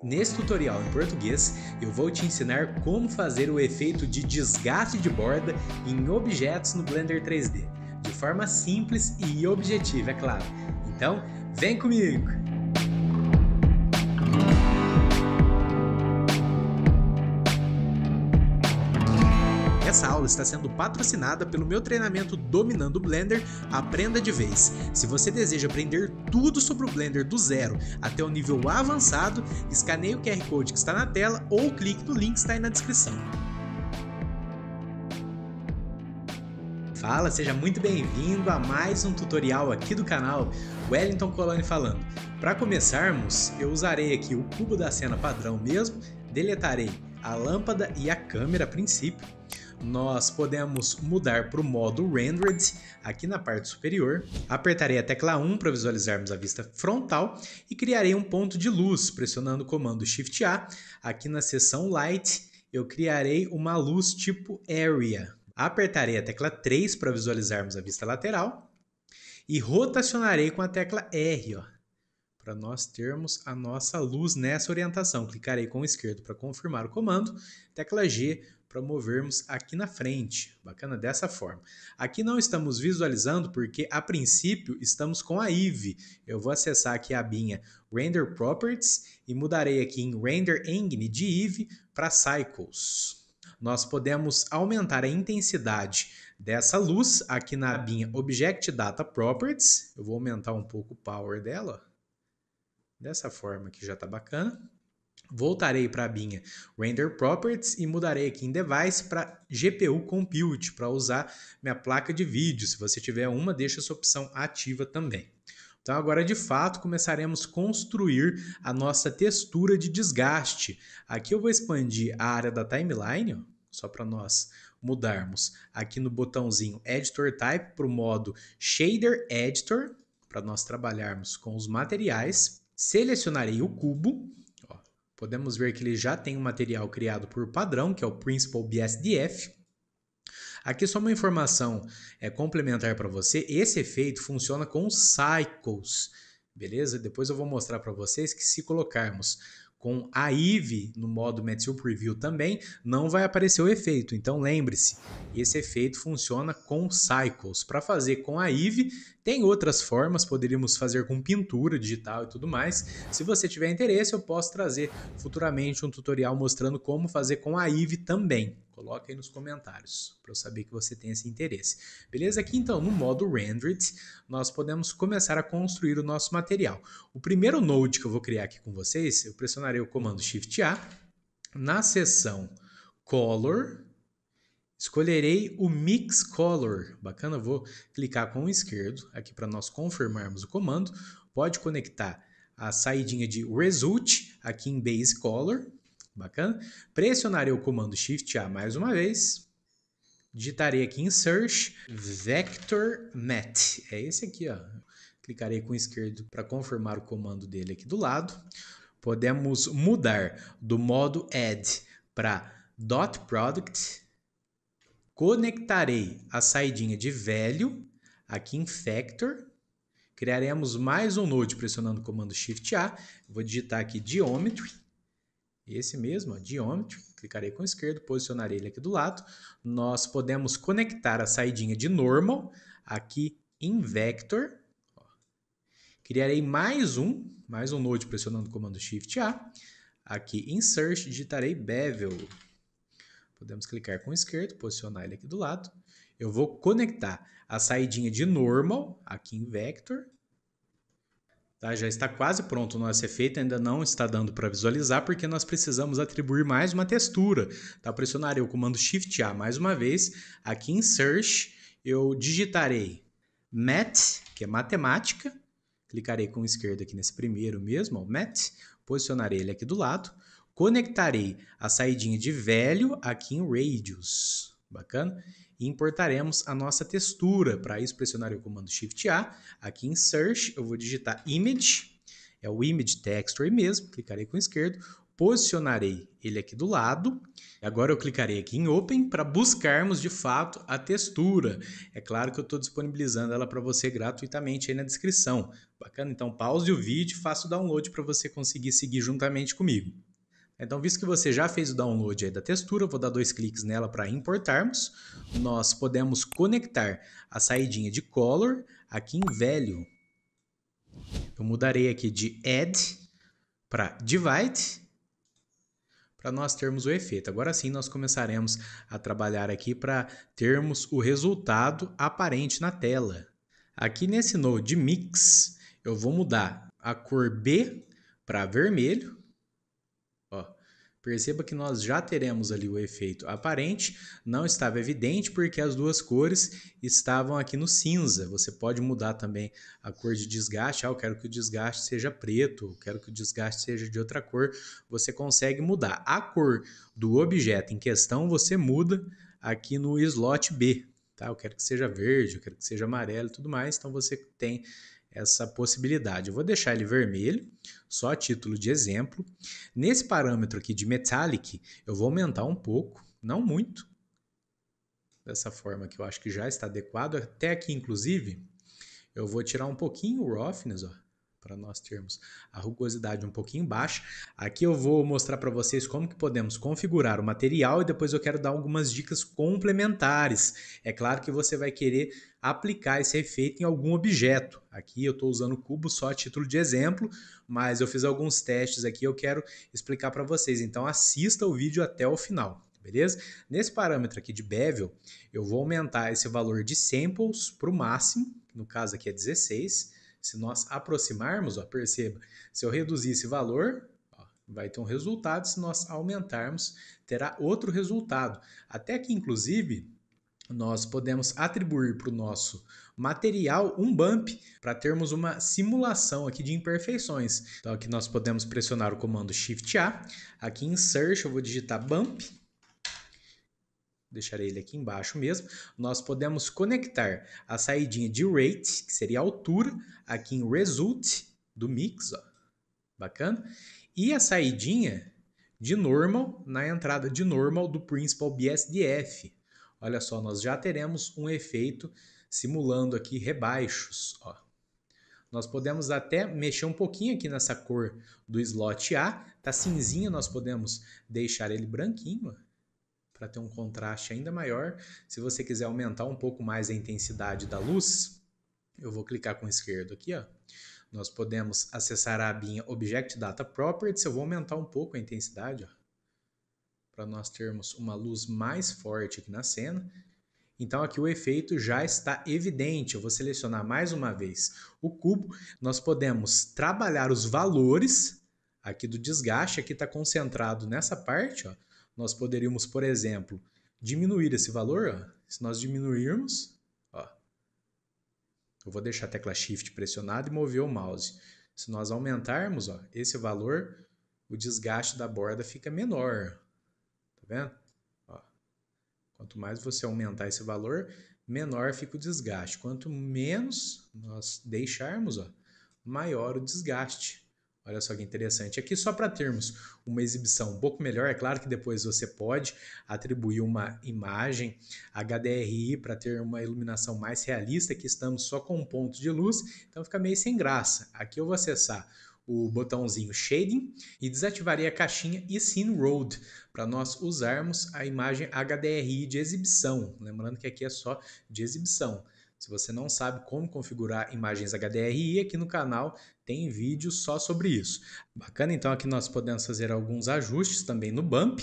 Nesse tutorial em português, eu vou te ensinar como fazer o efeito de desgaste de borda em objetos no Blender 3D, de forma simples e objetiva, é claro. Então, vem comigo! Essa aula está sendo patrocinada pelo meu treinamento Dominando o Blender Aprenda de Vez. Se você deseja aprender tudo sobre o Blender do zero até o nível avançado, escaneie o QR Code que está na tela ou clique no link que está aí na descrição. Fala, seja muito bem-vindo a mais um tutorial aqui do canal Wellington Coloni falando. Para começarmos, eu usarei aqui o cubo da cena padrão mesmo, deletarei a lâmpada e a câmera a princípio nós podemos mudar para o modo Rendered aqui na parte superior. Apertarei a tecla 1 para visualizarmos a vista frontal e criarei um ponto de luz pressionando o comando Shift A. Aqui na seção Light eu criarei uma luz tipo Area. Apertarei a tecla 3 para visualizarmos a vista lateral e rotacionarei com a tecla R, ó, para nós termos a nossa luz nessa orientação. Clicarei com o esquerdo para confirmar o comando, tecla G para movermos aqui na frente. Bacana dessa forma. Aqui não estamos visualizando porque a princípio estamos com a IV. Eu vou acessar aqui a abinha Render Properties e mudarei aqui em Render Engine de IV para Cycles. Nós podemos aumentar a intensidade dessa luz aqui na abinha Object Data Properties. Eu vou aumentar um pouco o power dela. Dessa forma aqui já está bacana. Voltarei para a binha Render Properties e mudarei aqui em Device para GPU Compute, para usar minha placa de vídeo. Se você tiver uma, deixa essa opção ativa também. Então agora de fato começaremos a construir a nossa textura de desgaste. Aqui eu vou expandir a área da timeline, ó, só para nós mudarmos aqui no botãozinho Editor Type para o modo Shader Editor, para nós trabalharmos com os materiais. Selecionarei o cubo Podemos ver que ele já tem um material criado por padrão, que é o Principal BSDF. Aqui só uma informação é, complementar para você, esse efeito funciona com cycles, beleza? Depois eu vou mostrar para vocês que se colocarmos com a IVE no modo Metsu Preview também, não vai aparecer o efeito. Então lembre-se, esse efeito funciona com cycles. Para fazer com a IVE, tem outras formas, poderíamos fazer com pintura digital e tudo mais. Se você tiver interesse, eu posso trazer futuramente um tutorial mostrando como fazer com a IVE também. Coloca aí nos comentários para eu saber que você tem esse interesse. Beleza? Aqui então, no modo Rendered, nós podemos começar a construir o nosso material. O primeiro node que eu vou criar aqui com vocês, eu pressionarei o comando Shift A. Na seção Color, Escolherei o Mix Color. Bacana, eu vou clicar com o esquerdo aqui para nós confirmarmos o comando. Pode conectar a saidinha de Result aqui em Base Color Bacana? Pressionarei o comando Shift A mais uma vez. Digitarei aqui em Search Vector Mat. É esse aqui, ó. Clicarei com o esquerdo para confirmar o comando dele aqui do lado. Podemos mudar do modo Add para Dot Product. Conectarei a saidinha de velho aqui em Factor. Criaremos mais um node pressionando o comando Shift A. Vou digitar aqui Geometry esse mesmo, ó, clicarei com o esquerdo, posicionarei ele aqui do lado. Nós podemos conectar a saidinha de normal aqui em vector. Ó. Criarei mais um, mais um node pressionando o comando Shift A. Aqui em search, digitarei bevel. Podemos clicar com o esquerdo, posicionar ele aqui do lado. Eu vou conectar a saidinha de normal aqui em vector Tá, já está quase pronto o nosso efeito, ainda não está dando para visualizar, porque nós precisamos atribuir mais uma textura. Tá? Pressionarei o comando Shift A mais uma vez. Aqui em Search, eu digitarei Mat, que é matemática. Clicarei com o esquerdo aqui nesse primeiro mesmo, ó, Posicionarei ele aqui do lado. Conectarei a saidinha de velho aqui em Radius. Bacana? e importaremos a nossa textura. Para isso, pressionar o comando Shift A. Aqui em Search, eu vou digitar Image, é o Image Texture mesmo, clicarei com o esquerdo, posicionarei ele aqui do lado. Agora eu clicarei aqui em Open para buscarmos de fato a textura. É claro que eu estou disponibilizando ela para você gratuitamente aí na descrição. Bacana? Então pause o vídeo e faça o download para você conseguir seguir juntamente comigo. Então, visto que você já fez o download da textura, vou dar dois cliques nela para importarmos. Nós podemos conectar a saidinha de color aqui em value. Eu mudarei aqui de add para divide para nós termos o efeito. Agora sim nós começaremos a trabalhar aqui para termos o resultado aparente na tela. Aqui nesse node mix, eu vou mudar a cor B para vermelho Perceba que nós já teremos ali o efeito aparente, não estava evidente porque as duas cores estavam aqui no cinza. Você pode mudar também a cor de desgaste. Ah, eu quero que o desgaste seja preto, eu quero que o desgaste seja de outra cor. Você consegue mudar. A cor do objeto em questão você muda aqui no slot B. Tá? Eu quero que seja verde, eu quero que seja amarelo e tudo mais. Então você tem essa possibilidade. Eu vou deixar ele vermelho, só a título de exemplo. Nesse parâmetro aqui de metallic, eu vou aumentar um pouco, não muito, dessa forma que eu acho que já está adequado. Até aqui, inclusive, eu vou tirar um pouquinho o roughness, ó para nós termos a rugosidade um pouquinho baixa. Aqui eu vou mostrar para vocês como que podemos configurar o material e depois eu quero dar algumas dicas complementares. É claro que você vai querer aplicar esse efeito em algum objeto. Aqui eu estou usando o cubo só a título de exemplo, mas eu fiz alguns testes aqui eu quero explicar para vocês. Então assista o vídeo até o final beleza? Nesse parâmetro aqui de Bevel, eu vou aumentar esse valor de samples para o máximo, no caso aqui é 16, se nós aproximarmos, ó, perceba, se eu reduzir esse valor, ó, vai ter um resultado. Se nós aumentarmos, terá outro resultado. Até que, inclusive, nós podemos atribuir para o nosso material um bump para termos uma simulação aqui de imperfeições. Então aqui nós podemos pressionar o comando Shift A. Aqui em Search eu vou digitar bump deixarei ele aqui embaixo mesmo, nós podemos conectar a saidinha de rate, que seria a altura, aqui em result do mix, ó. bacana, e a saidinha de normal na entrada de normal do principal BSDF. Olha só, nós já teremos um efeito simulando aqui rebaixos. Ó. Nós podemos até mexer um pouquinho aqui nessa cor do slot A, tá cinzinha, nós podemos deixar ele branquinho, para ter um contraste ainda maior. Se você quiser aumentar um pouco mais a intensidade da luz, eu vou clicar com o esquerdo aqui, ó. Nós podemos acessar a abinha Object Data Properties. Eu vou aumentar um pouco a intensidade, ó, para nós termos uma luz mais forte aqui na cena. Então aqui o efeito já está evidente. Eu vou selecionar mais uma vez o cubo. Nós podemos trabalhar os valores aqui do desgaste. Aqui está concentrado nessa parte. Ó nós poderíamos, por exemplo, diminuir esse valor. Ó. Se nós diminuirmos, ó, eu vou deixar a tecla Shift pressionada e mover o mouse. Se nós aumentarmos ó, esse valor, o desgaste da borda fica menor. Tá vendo? Ó, quanto mais você aumentar esse valor, menor fica o desgaste. Quanto menos nós deixarmos, ó, maior o desgaste. Olha só que interessante. Aqui, só para termos uma exibição um pouco melhor, é claro que depois você pode atribuir uma imagem HDRI para ter uma iluminação mais realista. que estamos só com um ponto de luz, então fica meio sem graça. Aqui eu vou acessar o botãozinho Shading e desativarei a caixinha e Scene Road para nós usarmos a imagem HDRI de exibição. Lembrando que aqui é só de exibição. Se você não sabe como configurar imagens HDRI, aqui no canal tem vídeo só sobre isso. Bacana, então aqui nós podemos fazer alguns ajustes também no bump.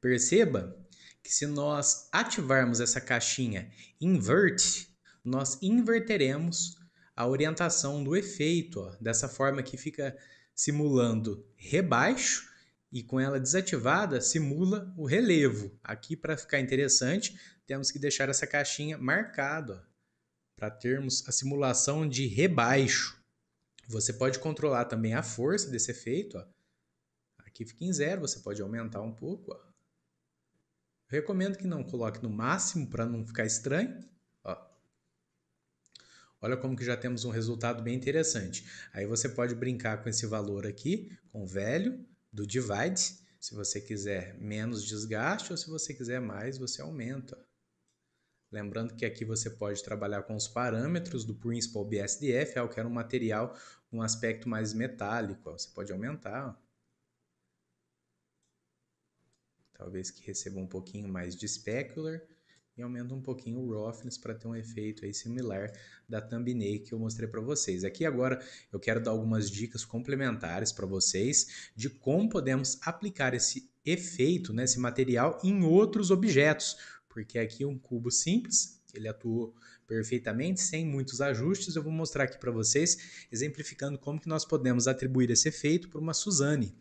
Perceba que se nós ativarmos essa caixinha invert, nós inverteremos a orientação do efeito. Ó. Dessa forma que fica simulando rebaixo e com ela desativada simula o relevo. Aqui para ficar interessante, temos que deixar essa caixinha marcada para termos a simulação de rebaixo. Você pode controlar também a força desse efeito. Ó. Aqui fica em zero, você pode aumentar um pouco. Ó. recomendo que não coloque no máximo para não ficar estranho. Ó. Olha como que já temos um resultado bem interessante. Aí você pode brincar com esse valor aqui, com o velho do divide. Se você quiser menos desgaste ou se você quiser mais, você aumenta. Lembrando que aqui você pode trabalhar com os parâmetros do Principal BSDF, ah, eu que era um material com um aspecto mais metálico. Você pode aumentar. Talvez que receba um pouquinho mais de specular e aumenta um pouquinho o roughness para ter um efeito aí similar da thumbnail que eu mostrei para vocês. Aqui agora eu quero dar algumas dicas complementares para vocês de como podemos aplicar esse efeito, né, esse material em outros objetos, porque aqui é um cubo simples, ele atuou perfeitamente, sem muitos ajustes. Eu vou mostrar aqui para vocês, exemplificando como que nós podemos atribuir esse efeito para uma Suzane.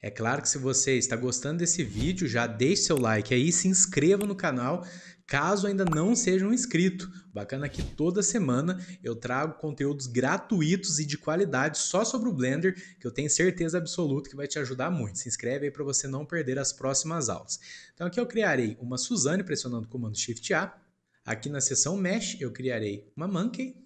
É claro que se você está gostando desse vídeo, já deixe seu like aí, se inscreva no canal, Caso ainda não seja um inscrito, bacana que toda semana eu trago conteúdos gratuitos e de qualidade só sobre o Blender, que eu tenho certeza absoluta que vai te ajudar muito. Se inscreve aí para você não perder as próximas aulas. Então aqui eu criarei uma Suzane pressionando o comando Shift A. Aqui na seção Mesh eu criarei uma Monkey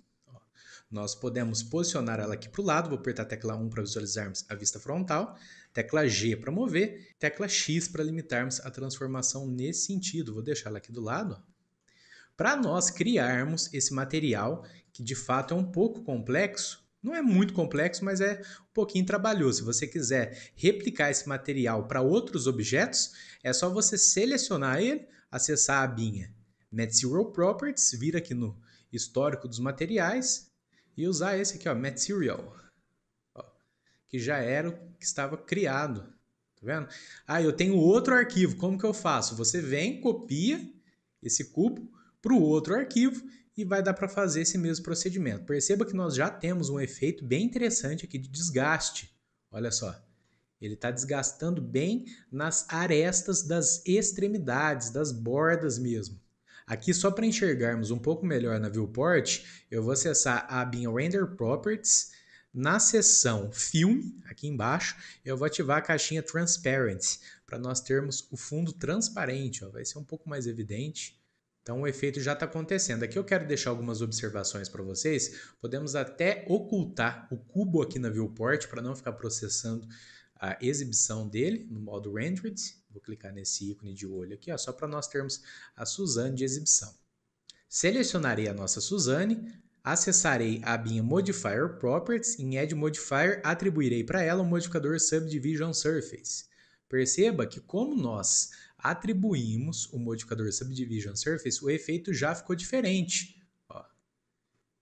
nós podemos posicionar ela aqui para o lado, vou apertar a tecla 1 para visualizarmos a vista frontal, tecla G para mover, tecla X para limitarmos a transformação nesse sentido. Vou deixar ela aqui do lado. Para nós criarmos esse material, que de fato é um pouco complexo, não é muito complexo, mas é um pouquinho trabalhoso. Se você quiser replicar esse material para outros objetos, é só você selecionar ele, acessar a abinha Net Zero Properties, vir aqui no histórico dos materiais, e usar esse aqui, ó, material, ó, que já era o que estava criado, tá vendo? Ah, eu tenho outro arquivo, como que eu faço? Você vem, copia esse cubo para o outro arquivo e vai dar para fazer esse mesmo procedimento. Perceba que nós já temos um efeito bem interessante aqui de desgaste. Olha só, ele está desgastando bem nas arestas das extremidades, das bordas mesmo. Aqui, só para enxergarmos um pouco melhor na viewport, eu vou acessar a abinha Render Properties, na seção Filme, aqui embaixo, eu vou ativar a caixinha Transparent, para nós termos o fundo transparente, ó, vai ser um pouco mais evidente. Então o efeito já está acontecendo. Aqui eu quero deixar algumas observações para vocês. Podemos até ocultar o cubo aqui na viewport para não ficar processando a exibição dele no modo Rendered. Vou clicar nesse ícone de olho aqui, ó, só para nós termos a Suzane de exibição. Selecionarei a nossa Suzane, acessarei a abinha Modifier Properties, em Add Modifier atribuirei para ela o um modificador Subdivision Surface. Perceba que como nós atribuímos o modificador Subdivision Surface, o efeito já ficou diferente. Ó,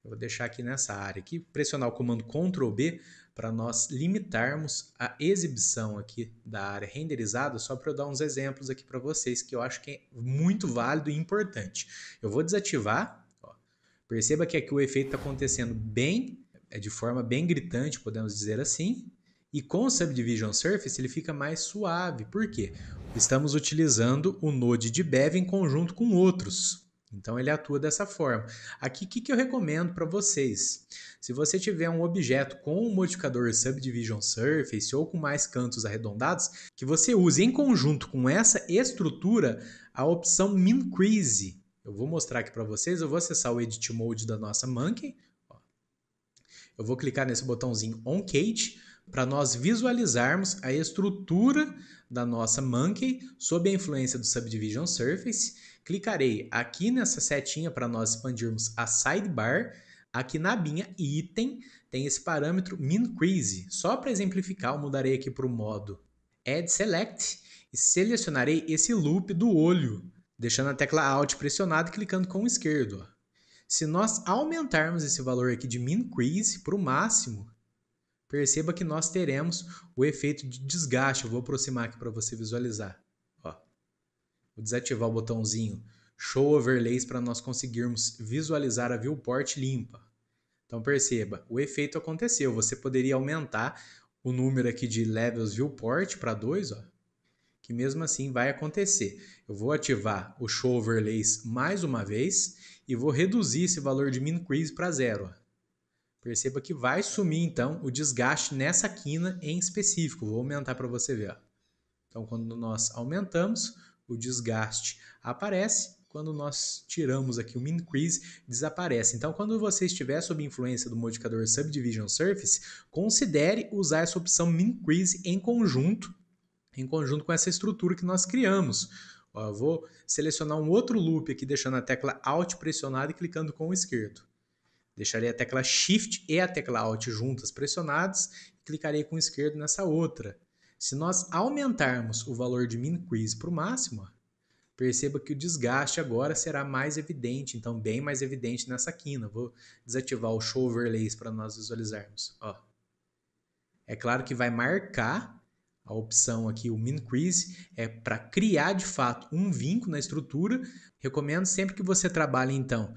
eu vou deixar aqui nessa área aqui, pressionar o comando Ctrl B para nós limitarmos a exibição aqui da área renderizada, só para eu dar uns exemplos aqui para vocês que eu acho que é muito válido e importante. Eu vou desativar, ó. perceba que aqui o efeito está acontecendo bem, é de forma bem gritante, podemos dizer assim, e com o Subdivision Surface ele fica mais suave, por quê? Estamos utilizando o Node de Bev em conjunto com outros, então ele atua dessa forma. Aqui o que, que, eu recomendo para vocês? Se você tiver um objeto com um modificador Subdivision Surface ou com mais cantos arredondados, que você use em conjunto com essa estrutura a opção Mincrease. Eu vou mostrar aqui para vocês, eu vou acessar o Edit Mode da nossa Monkey. Eu vou clicar nesse botãozinho on cage para nós visualizarmos a estrutura da nossa Monkey sob a influência do Subdivision Surface clicarei aqui nessa setinha para nós expandirmos a sidebar. Aqui na abinha item tem esse parâmetro mincrease Só para exemplificar, eu mudarei aqui para o modo add select e selecionarei esse loop do olho, deixando a tecla alt pressionada e clicando com o esquerdo. Se nós aumentarmos esse valor aqui de mincrease para o máximo, perceba que nós teremos o efeito de desgaste. Eu vou aproximar aqui para você visualizar. Vou desativar o botãozinho Show Overlays para nós conseguirmos visualizar a viewport limpa. Então perceba, o efeito aconteceu. Você poderia aumentar o número aqui de levels viewport para 2, ó, que mesmo assim vai acontecer. Eu vou ativar o Show Overlays mais uma vez e vou reduzir esse valor de min crease para zero. Ó. Perceba que vai sumir então o desgaste nessa quina em específico. Vou aumentar para você ver. Ó. Então quando nós aumentamos, o desgaste. Aparece quando nós tiramos aqui o um desaparece. Então, quando você estiver sob influência do modificador Subdivision Surface, considere usar essa opção increase em conjunto, em conjunto com essa estrutura que nós criamos. Ó, vou selecionar um outro loop aqui, deixando a tecla Alt pressionada e clicando com o esquerdo. Deixarei a tecla Shift e a tecla Alt juntas pressionadas e clicarei com o esquerdo nessa outra. Se nós aumentarmos o valor de min quiz para o máximo, perceba que o desgaste agora será mais evidente, então bem mais evidente nessa quina. Vou desativar o show overlays para nós visualizarmos. Ó. É claro que vai marcar a opção aqui, o min quiz, é para criar de fato um vínculo na estrutura. Recomendo sempre que você trabalhe então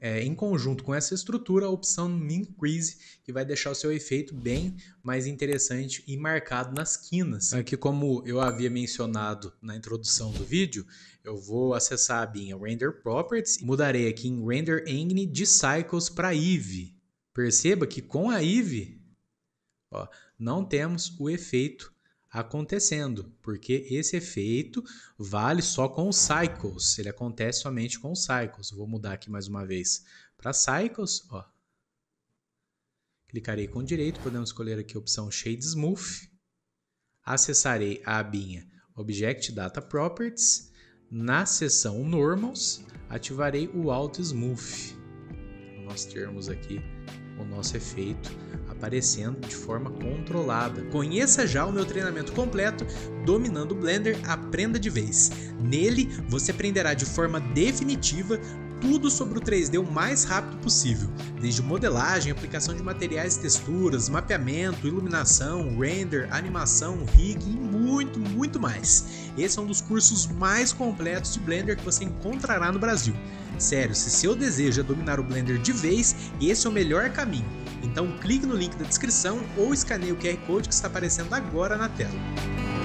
é, em conjunto com essa estrutura, a opção Min Crease, que vai deixar o seu efeito bem mais interessante e marcado nas quinas. Aqui, é como eu havia mencionado na introdução do vídeo, eu vou acessar a abinha Render Properties e mudarei aqui em Render Engine de Cycles para Eve. Perceba que com a Eve, ó, não temos o efeito acontecendo, porque esse efeito vale só com cycles, ele acontece somente com cycles. Vou mudar aqui mais uma vez para cycles, ó. Clicarei com o direito, podemos escolher aqui a opção Shade Smooth. Acessarei a abinha Object Data Properties. Na seção Normals, ativarei o Auto Smooth. Nós termos aqui o nosso efeito aparecendo de forma controlada. Conheça já o meu treinamento completo Dominando o Blender Aprenda de Vez. Nele, você aprenderá de forma definitiva tudo sobre o 3D o mais rápido possível, desde modelagem, aplicação de materiais e texturas, mapeamento, iluminação, render, animação, rig e muito, muito mais. Esse é um dos cursos mais completos de Blender que você encontrará no Brasil. Sério, se seu desejo é dominar o Blender de vez, esse é o melhor caminho. Então clique no link da descrição ou escaneie o QR Code que está aparecendo agora na tela.